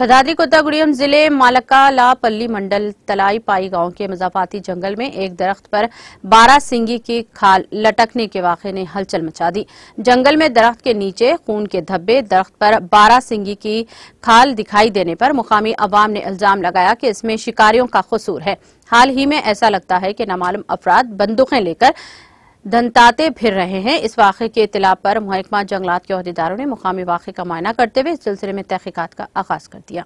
भद्राद्री कोत्तागुड़ियम जिले मालकालापल्ली पल्ली मंडल तलाई पाई गांव के मजाफाती जंगल में एक दरख्त पर बारह सिंगी की खाल लटकने के वाक़े ने हलचल मचा दी जंगल में दरख्त के नीचे खून के धब्बे दरख्त पर बारह सिंगी की खाल दिखाई देने पर मुकामी अवाम ने इल्जाम लगाया कि इसमें शिकारियों का कसूर है हाल ही में ऐसा लगता है कि नामालूम अफराद बंदूकें लेकर दंताते फिर रहे हैं इस वाक़े के इतला पर महकमा जंगलात के अहदेदारों ने मुकामी वाक़े का मायना करते हुए इस सिलसिले में तहकीकत का आगाज कर दिया